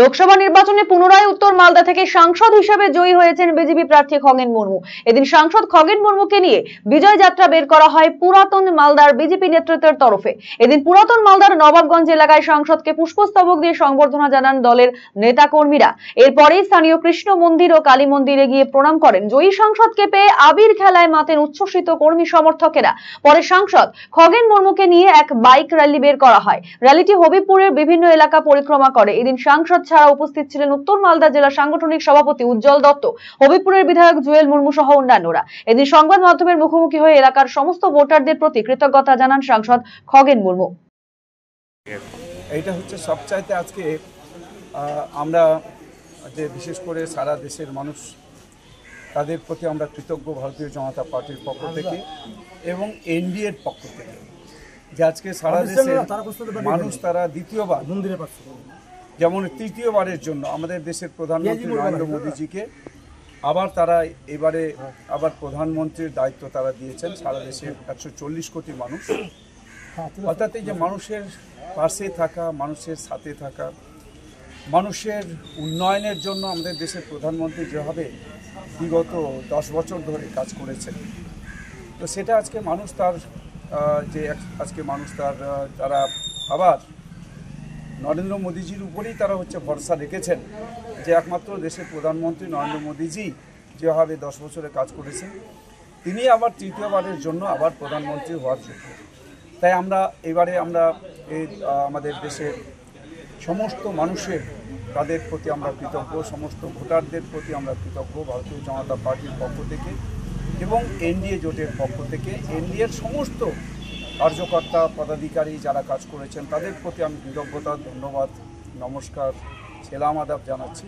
লোকসভা নির্বাচনে পুনরায় উত্তর মালদা থেকে সাংসদ হিসেবে জয়ী হয়েছেন বিজেপি প্রার্থী খগেন মুর্মু এদিন সাংসদ খগেন মুর্মুকে নিয়ে বিজয় যাত্রা বের করা হয় পুরাতন মালদার বিজেপি নেতৃত্বের তরফে এদিন পুরাতন মালদার নবাবগঞ্জ এলাকায় সাংসদকে পুষ্পস্তবক দিয়ে সংবর্ধনা জানান দলের নেতাকর্মীরা এরপরেই স্থানীয় কৃষ্ণ মন্দির ও কালী মন্দিরে গিয়ে প্রণাম করেন জয়ী সাংসদকে পেয়ে আবির খেলায় মাতেন উচ্ছ্বসিত কর্মী সমর্থকেরা পরে সাংসদ খগেন মুর্মুকে নিয়ে এক বাইক র্যালি বের করা হয় র্যালিটি হবিপুরের বিভিন্ন এলাকা পরিক্রমা করে এদিন সাংসদ পরিষদ ছাড়া উপস্থিত ছিলেন উত্তর মালদা জেলা সাংগঠনিক সভাপতি উজ্জ্বল দত্ত হবিপুরের বিধায়ক জুয়েল মুর্মু সহ অন্যান্যরা এদিন সংবাদ মাধ্যমের মুখোমুখি হয়ে এলাকার সমস্ত ভোটারদের প্রতি কৃতজ্ঞতা জানান সাংসদ খগেন মুর্মু এটা হচ্ছে সবচাইতে আজকে আমরা যে বিশেষ করে সারা দেশের মানুষ তাদের প্রতি আমরা কৃতজ্ঞ ভারতীয় জনতা পার্টির পক্ষ থেকে এবং এনডিএর পক্ষ থেকে যে আজকে সারা দেশের মানুষ তারা দ্বিতীয়বার যেমন তৃতীয়বারের জন্য আমাদের দেশের প্রধানমন্ত্রী নরেন্দ্র মোদীজিকে আবার তারা এবারে আবার প্রধানমন্ত্রীর দায়িত্ব তারা দিয়েছেন সারা দেশের একশো চল্লিশ কোটি মানুষ অর্থাৎ এই যে মানুষের পাশে থাকা মানুষের সাথে থাকা মানুষের উন্নয়নের জন্য আমাদের দেশের প্রধানমন্ত্রী যেভাবে বিগত দশ বছর ধরে কাজ করেছেন তো সেটা আজকে মানুষ তার যে আজকে মানুষ তার তারা আবার নরেন্দ্র মোদীজির উপরেই তারা হচ্ছে ভরসা রেখেছেন যে একমাত্র দেশের প্রধানমন্ত্রী নরেন্দ্র মোদীজি যেভাবে দশ বছরে কাজ করেছেন তিনি আবার তৃতীয়বারের জন্য আবার প্রধানমন্ত্রী হওয়ার যোগ্য তাই আমরা এবারে আমরা এই আমাদের দেশের সমস্ত মানুষের তাদের প্রতি আমরা কৃতজ্ঞ সমস্ত ভোটারদের প্রতি আমরা কৃতজ্ঞ ভারতীয় জনতা পার্টির পক্ষ থেকে এবং এনডিএ জোটের পক্ষ থেকে এনডিএর সমস্ত কার্যকর্তা পদাধিকারী যারা কাজ করেছেন তাদের প্রতি আমি কৃতজ্ঞতা ধন্যবাদ নমস্কার ছেলাম আদাব জানাচ্ছি